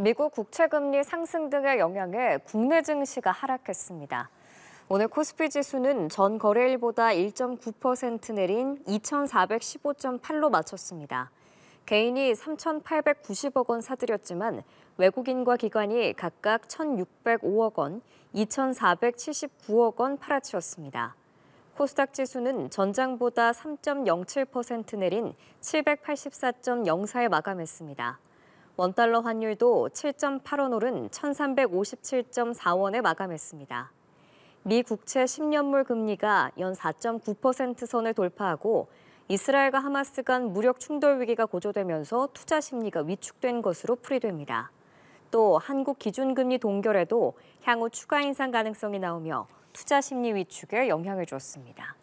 미국 국채금리 상승 등의 영향에 국내 증시가 하락했습니다. 오늘 코스피 지수는 전 거래일보다 1.9% 내린 2,415.8로 마쳤습니다. 개인이 3,890억 원 사들였지만 외국인과 기관이 각각 1,605억 원, 2,479억 원 팔아치웠습니다. 코스닥 지수는 전장보다 3.07% 내린 784.04에 마감했습니다. 원달러 환율도 7.8원 오른 1357.4원에 마감했습니다. 미 국채 10년물 금리가 연 4.9% 선을 돌파하고 이스라엘과 하마스 간 무력 충돌 위기가 고조되면서 투자 심리가 위축된 것으로 풀이됩니다. 또 한국 기준금리 동결에도 향후 추가 인상 가능성이 나오며 투자 심리 위축에 영향을 줬습니다.